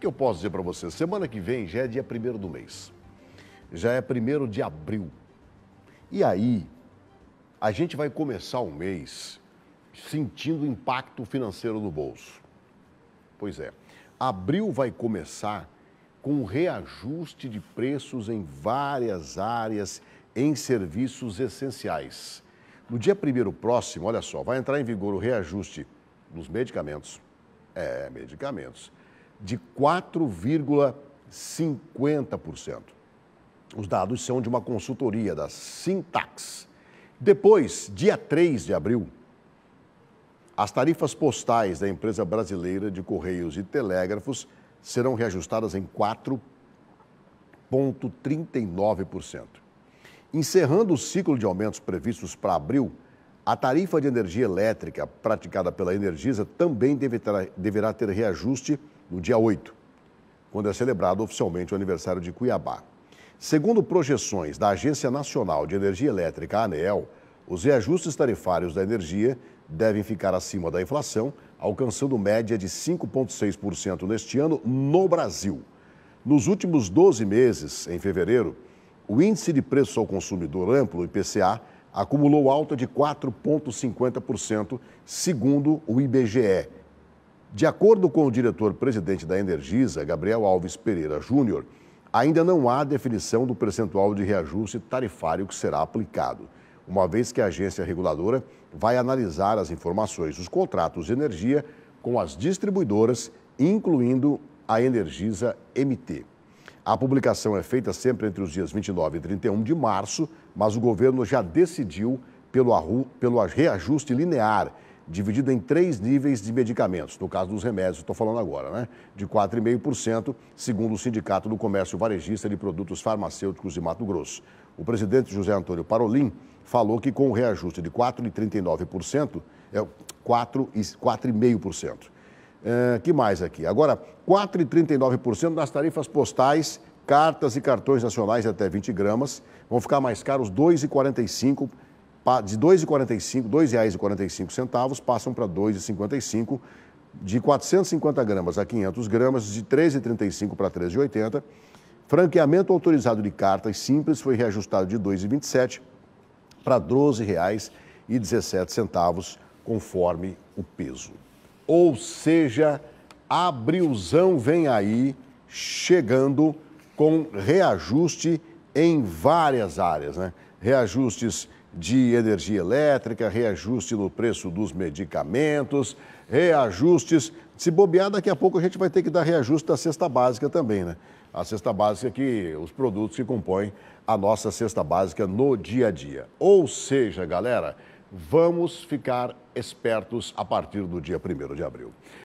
que eu posso dizer para você? Semana que vem já é dia 1 do mês. Já é 1 de abril. E aí, a gente vai começar o mês sentindo o impacto financeiro no bolso. Pois é. Abril vai começar com reajuste de preços em várias áreas em serviços essenciais. No dia primeiro próximo, olha só, vai entrar em vigor o reajuste nos medicamentos. É, medicamentos de 4,50%. Os dados são de uma consultoria da Sintax. Depois, dia 3 de abril, as tarifas postais da empresa brasileira de Correios e Telégrafos serão reajustadas em 4,39%. Encerrando o ciclo de aumentos previstos para abril, a tarifa de energia elétrica praticada pela Energisa também deverá ter reajuste no dia 8, quando é celebrado oficialmente o aniversário de Cuiabá. Segundo projeções da Agência Nacional de Energia Elétrica, (Anel), ANEEL, os reajustes tarifários da energia devem ficar acima da inflação, alcançando média de 5,6% neste ano no Brasil. Nos últimos 12 meses, em fevereiro, o índice de preço ao consumidor amplo, IPCA, acumulou alta de 4,50%, segundo o IBGE, de acordo com o diretor-presidente da Energisa, Gabriel Alves Pereira Júnior, ainda não há definição do percentual de reajuste tarifário que será aplicado, uma vez que a agência reguladora vai analisar as informações dos contratos de energia com as distribuidoras, incluindo a Energisa MT. A publicação é feita sempre entre os dias 29 e 31 de março, mas o governo já decidiu pelo, reajuste linear dividido em três níveis de medicamentos. No caso dos remédios, estou falando agora, né? De 4,5%, segundo o Sindicato do Comércio Varejista de Produtos Farmacêuticos de Mato Grosso. O presidente José Antônio Parolin falou que com o reajuste de 4,39%, é 4,5%. É, que mais aqui? Agora, 4,39% nas tarifas postais, cartas e cartões nacionais até 20 gramas, vão ficar mais caros 2,45% de R$ 2,45, 2,45 passam para R$ 2,55, de 450 gramas a 500 gramas, de R$ 3,35 para R$ 3,80. Franqueamento autorizado de cartas simples foi reajustado de R$ 2,27 para R$ 12,17, conforme o peso. Ou seja, abrilzão vem aí chegando com reajuste em várias áreas, né? Reajustes de energia elétrica, reajuste no preço dos medicamentos, reajustes. Se bobear, daqui a pouco a gente vai ter que dar reajuste da cesta básica também, né? A cesta básica que os produtos que compõem a nossa cesta básica no dia a dia. Ou seja, galera, vamos ficar espertos a partir do dia 1 de abril.